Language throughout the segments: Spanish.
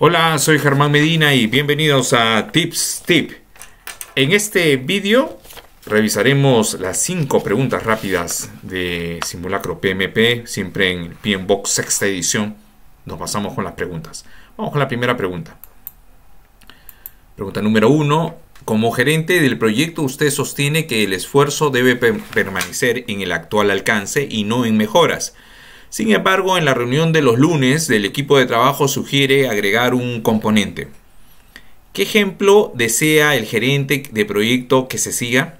Hola, soy Germán Medina y bienvenidos a Tips Tip. En este vídeo revisaremos las 5 preguntas rápidas de Simulacro PMP, siempre en Box sexta edición. Nos pasamos con las preguntas. Vamos con la primera pregunta. Pregunta número uno. Como gerente del proyecto, usted sostiene que el esfuerzo debe permanecer en el actual alcance y no en mejoras. Sin embargo, en la reunión de los lunes del equipo de trabajo sugiere agregar un componente. ¿Qué ejemplo desea el gerente de proyecto que se siga?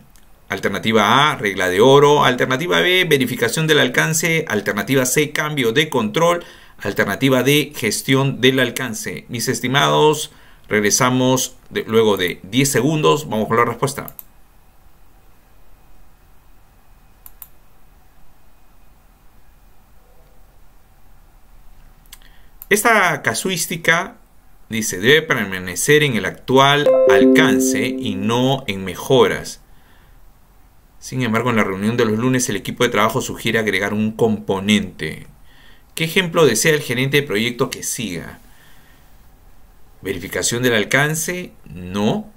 Alternativa A, regla de oro. Alternativa B, verificación del alcance. Alternativa C, cambio de control. Alternativa D, gestión del alcance. Mis estimados Regresamos luego de 10 segundos. Vamos con la respuesta. Esta casuística dice, debe permanecer en el actual alcance y no en mejoras. Sin embargo, en la reunión de los lunes el equipo de trabajo sugiere agregar un componente. ¿Qué ejemplo desea el gerente de proyecto que siga? Verificación del alcance, no.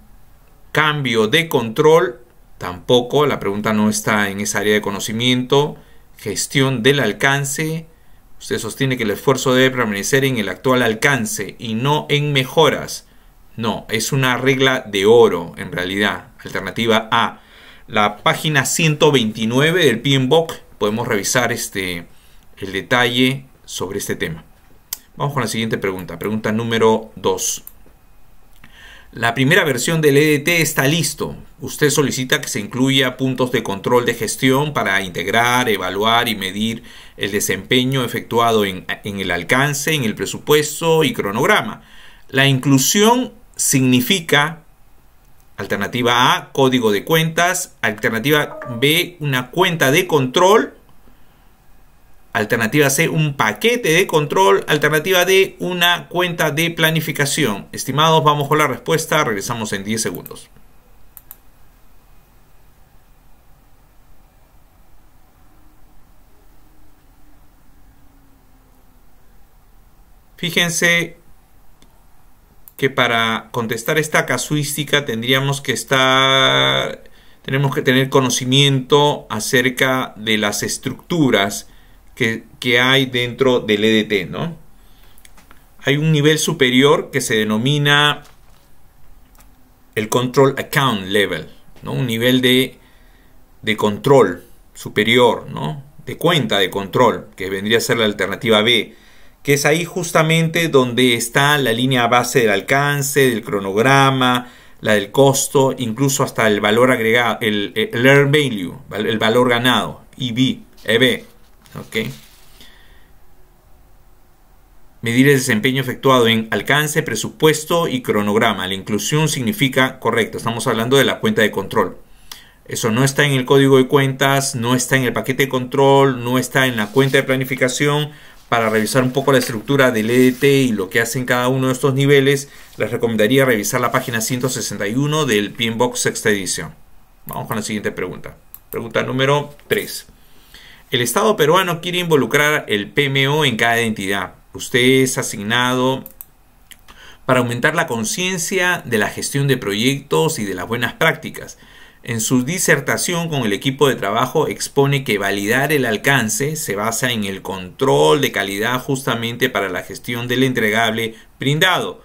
Cambio de control, tampoco. La pregunta no está en esa área de conocimiento. Gestión del alcance. Usted sostiene que el esfuerzo debe permanecer en el actual alcance y no en mejoras. No, es una regla de oro en realidad. Alternativa A. La página 129 del PMBOK podemos revisar este, el detalle sobre este tema. Vamos con la siguiente pregunta, pregunta número 2. La primera versión del EDT está listo. Usted solicita que se incluya puntos de control de gestión para integrar, evaluar y medir el desempeño efectuado en, en el alcance, en el presupuesto y cronograma. La inclusión significa alternativa A, código de cuentas, alternativa B, una cuenta de control Alternativa C, un paquete de control. Alternativa D, una cuenta de planificación. Estimados, vamos con la respuesta. Regresamos en 10 segundos. Fíjense que para contestar esta casuística tendríamos que estar tenemos que tener conocimiento acerca de las estructuras que, hay dentro del EDT, ¿no? Hay un nivel superior que se denomina el Control Account Level, ¿no? Un nivel de, de control superior, ¿no? De cuenta de control, que vendría a ser la alternativa B, que es ahí justamente donde está la línea base del alcance, del cronograma, la del costo, incluso hasta el valor agregado, el, earned value, el valor ganado, EV, EB. ¿ok? Medir el desempeño efectuado en alcance, presupuesto y cronograma. La inclusión significa, correcto, estamos hablando de la cuenta de control. Eso no está en el código de cuentas, no está en el paquete de control, no está en la cuenta de planificación. Para revisar un poco la estructura del EDT y lo que hacen cada uno de estos niveles, les recomendaría revisar la página 161 del Pinbox Sexta Edición. Vamos con la siguiente pregunta. Pregunta número 3. El Estado peruano quiere involucrar el PMO en cada entidad. Usted es asignado para aumentar la conciencia de la gestión de proyectos y de las buenas prácticas. En su disertación con el equipo de trabajo expone que validar el alcance se basa en el control de calidad justamente para la gestión del entregable brindado.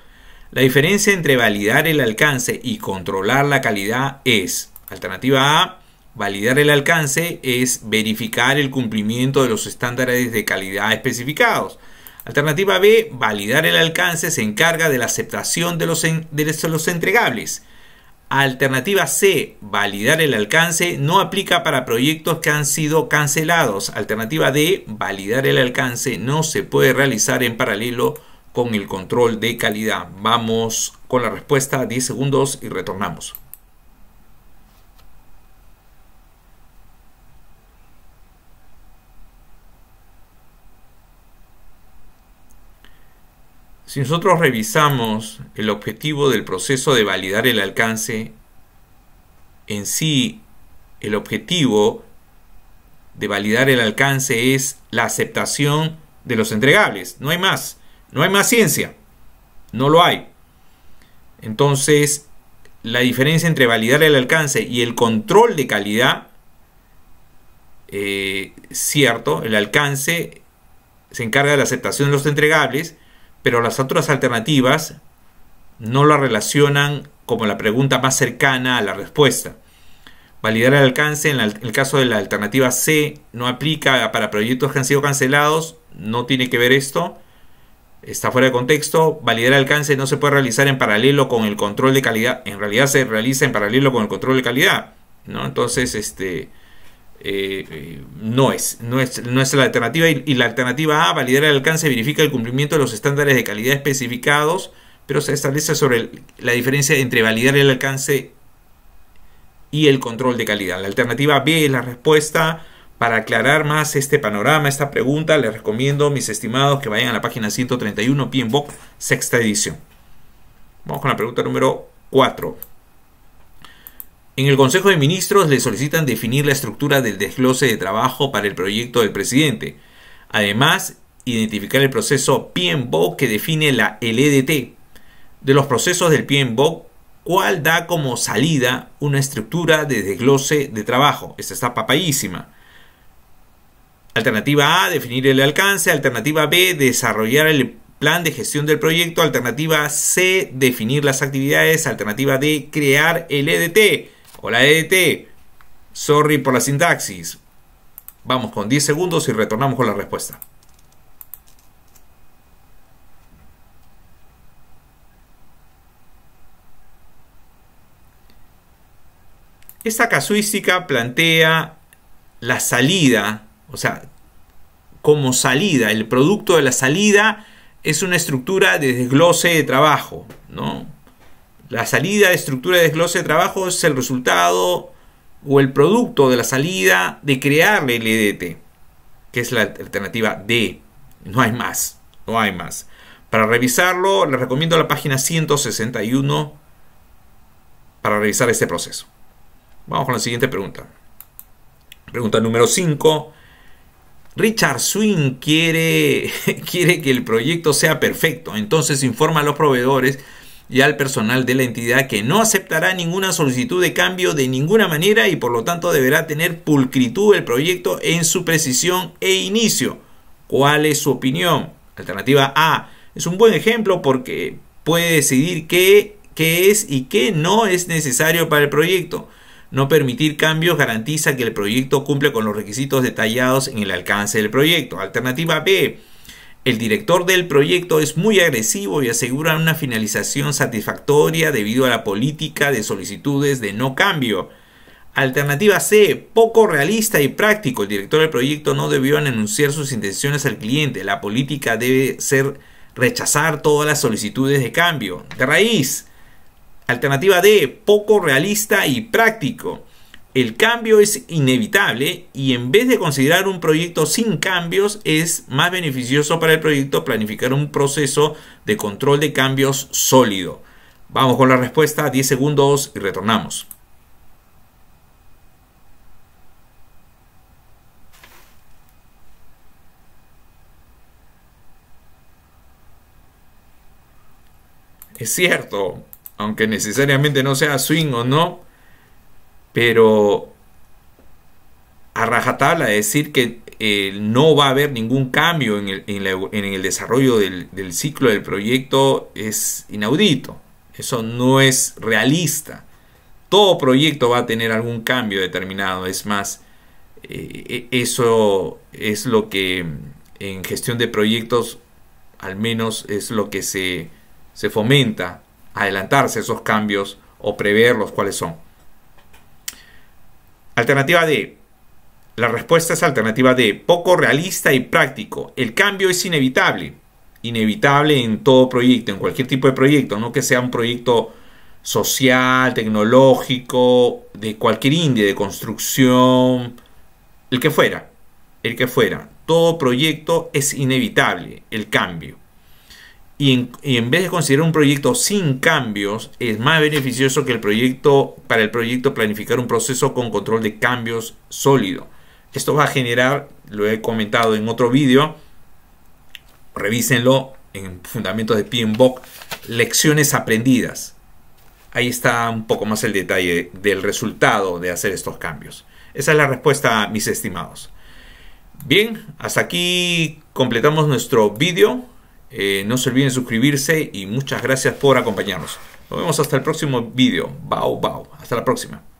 La diferencia entre validar el alcance y controlar la calidad es, alternativa A, Validar el alcance es verificar el cumplimiento de los estándares de calidad especificados. Alternativa B, validar el alcance se encarga de la aceptación de los, entregables. Alternativa C, validar el alcance no aplica para proyectos que han sido cancelados. Alternativa D, validar el alcance no se puede realizar en paralelo con el control de calidad. Vamos con la respuesta, 10 segundos y retornamos. Si nosotros revisamos el objetivo del proceso de validar el alcance, en sí el objetivo de validar el alcance es la aceptación de los entregables. No hay más. No hay más ciencia. No lo hay. Entonces, la diferencia entre validar el alcance y el control de calidad, eh, cierto, el alcance se encarga de la aceptación de los entregables pero las otras alternativas no la relacionan como la pregunta más cercana a la respuesta. Validar el alcance en el caso de la alternativa C no aplica para proyectos que han sido cancelados, no tiene que ver esto, está fuera de contexto. Validar el alcance no se puede realizar en paralelo con el control de calidad, en realidad se realiza en paralelo con el control de calidad, ¿no? Entonces, este, eh, no, es, no, es, no es la alternativa. Y, la alternativa A, validar el alcance, verifica el cumplimiento de los estándares de calidad especificados, pero se establece sobre la diferencia entre validar el alcance y el control de calidad. La alternativa B es la respuesta. Para aclarar más este panorama, esta pregunta, les recomiendo, mis estimados, que vayan a la página 131, PMBOK, sexta edición. Vamos con la pregunta número 4. En el Consejo de Ministros le solicitan definir la estructura del desglose de trabajo para el proyecto del presidente. Además, identificar el proceso PMBOK que define la LDT. E de los procesos del PMBOK, ¿cuál da como salida una estructura de desglose de trabajo? Esta está papayísima. Alternativa A, definir el alcance. Alternativa B, desarrollar el plan de gestión del proyecto. Alternativa C, definir las actividades. Alternativa D, crear el EDT. Hola EDT. Sorry por la sintaxis. Vamos con 10 segundos y retornamos con la respuesta. Esta casuística plantea la salida, o sea, como salida, el producto de la salida es una estructura de desglose de trabajo, ¿no? La salida de estructura de desglose de trabajo es el resultado o el producto de la salida de crear el EDT, que es la alternativa D. No hay más, no hay más. Para revisarlo, les recomiendo la página 161 para revisar este proceso. Vamos con la siguiente pregunta. Pregunta número 5. Richard Swin quiere, quiere que el proyecto sea perfecto, entonces informa a los proveedores y al personal de la entidad que no aceptará ninguna solicitud de cambio de ninguna manera y por lo tanto deberá tener pulcritud el proyecto en su precisión e inicio. ¿Cuál es su opinión? Alternativa A. Es un buen ejemplo porque puede decidir qué, qué es y qué no es necesario para el proyecto. No permitir cambios garantiza que el proyecto cumple con los requisitos detallados en el alcance del proyecto. Alternativa B el director del proyecto es muy agresivo y asegura una finalización satisfactoria debido a la política de solicitudes de no cambio. Alternativa C, poco realista y práctico. El director del proyecto no debió anunciar sus intenciones al cliente. La política debe ser rechazar todas las solicitudes de cambio. De raíz. Alternativa D, poco realista y práctico. El cambio es inevitable y en vez de considerar un proyecto sin cambios, es más beneficioso para el proyecto planificar un proceso de control de cambios sólido. Vamos con la respuesta, 10 segundos y retornamos. Es cierto, aunque necesariamente no sea swing o no, pero a rajatabla decir que eh, no va a haber ningún cambio en el, desarrollo del, ciclo del proyecto es inaudito. Eso no es realista. Todo proyecto va a tener algún cambio determinado. Es más, eh, e, eso es lo que en gestión de proyectos al menos es lo que se, fomenta, adelantarse a esos cambios o prever los cuáles son. Alternativa D. La respuesta es alternativa D. Poco realista y práctico. El cambio es inevitable. Inevitable en todo proyecto, en cualquier tipo de proyecto, no que sea un proyecto social, tecnológico, de cualquier índice, de construcción, el que fuera, el que fuera. Todo proyecto es inevitable, el cambio y en, vez de considerar un proyecto sin cambios, es más beneficioso que el proyecto para el proyecto planificar un proceso con control de cambios sólido. Esto va a generar, lo he comentado en otro vídeo, revísenlo en Fundamentos de PMBOK, lecciones aprendidas. Ahí está un poco más el detalle del resultado de hacer estos cambios. Esa es la respuesta, mis estimados. Bien, hasta aquí completamos nuestro vídeo. Eh, no se olviden suscribirse y muchas gracias por acompañarnos. Nos vemos hasta el próximo video. BAU BAU. Hasta la próxima.